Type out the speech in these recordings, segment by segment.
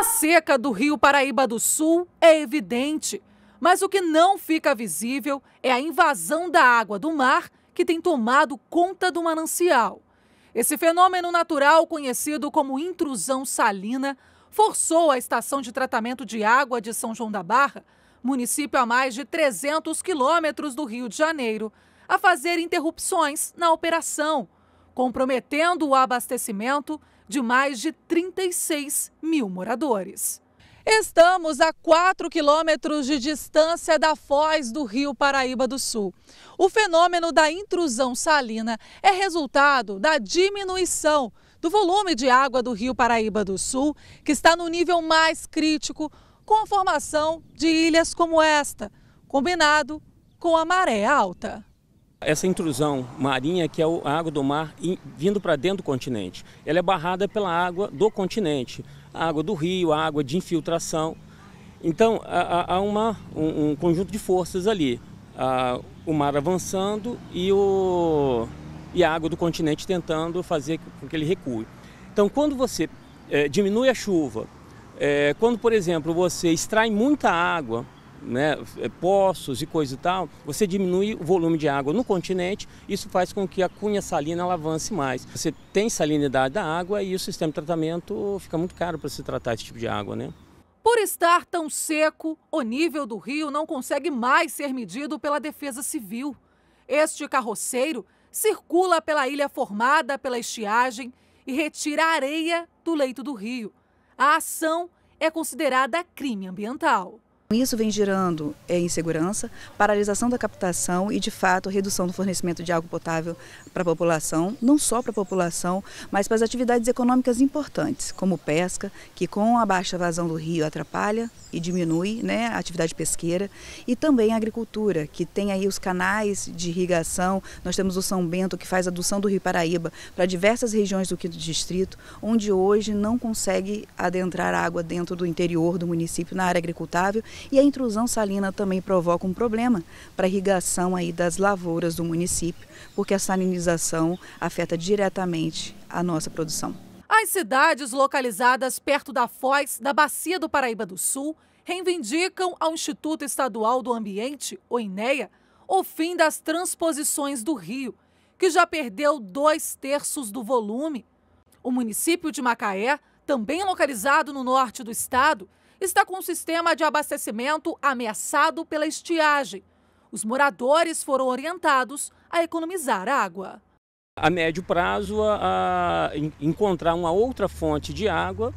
A seca do Rio Paraíba do Sul é evidente, mas o que não fica visível é a invasão da água do mar que tem tomado conta do manancial. Esse fenômeno natural, conhecido como intrusão salina, forçou a estação de tratamento de água de São João da Barra, município a mais de 300 quilômetros do Rio de Janeiro, a fazer interrupções na operação, comprometendo o abastecimento de mais de 36 mil moradores. Estamos a 4 quilômetros de distância da foz do rio Paraíba do Sul. O fenômeno da intrusão salina é resultado da diminuição do volume de água do rio Paraíba do Sul, que está no nível mais crítico, com a formação de ilhas como esta, combinado com a maré alta. Essa intrusão marinha, que é a água do mar vindo para dentro do continente, ela é barrada pela água do continente, a água do rio, a água de infiltração. Então, há, uma, um, um, conjunto de forças ali. o mar avançando e, o, e a água do continente tentando fazer com que ele recue. Então, quando você é, diminui a chuva, é, quando, por exemplo, você extrai muita água né, é, poços e coisa e tal, você diminui o volume de água no continente, isso faz com que a cunha salina avance mais. Você tem salinidade da água e o sistema de tratamento fica muito caro para se tratar esse tipo de água, né? Por estar tão seco, o nível do rio não consegue mais ser medido pela Defesa Civil. Este carroceiro circula pela ilha formada pela estiagem e retira areia do leito do rio. A ação é considerada crime ambiental. Isso vem gerando é, insegurança, paralisação da captação e, de fato, redução do fornecimento de água potável para a população, não só para a população, mas para as atividades econômicas importantes, como pesca, que com a baixa vazão do rio atrapalha e diminui né, a atividade pesqueira, e também a agricultura, que tem aí os canais de irrigação, nós temos o São Bento, que faz adução do rio Paraíba para diversas regiões do quinto distrito, onde hoje não consegue adentrar água dentro do interior do município na área agricultável e a intrusão salina também provoca um problema para a irrigação aí das lavouras do município, porque a salinização afeta diretamente a nossa produção. As cidades localizadas perto da foz da Bacia do Paraíba do Sul reivindicam ao Instituto Estadual do Ambiente, o INEA, o fim das transposições do rio, que já perdeu dois terços do volume. O município de Macaé, também localizado no norte do estado, está com o sistema de abastecimento ameaçado pela estiagem. Os moradores foram orientados a economizar água. A médio prazo, a, a encontrar uma outra fonte de água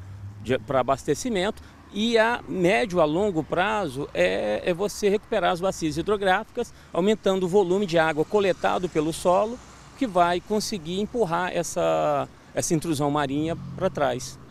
para abastecimento e a médio a longo prazo é, é você recuperar as bacias hidrográficas, aumentando o volume de água coletado pelo solo, que vai conseguir empurrar essa, essa intrusão marinha para trás.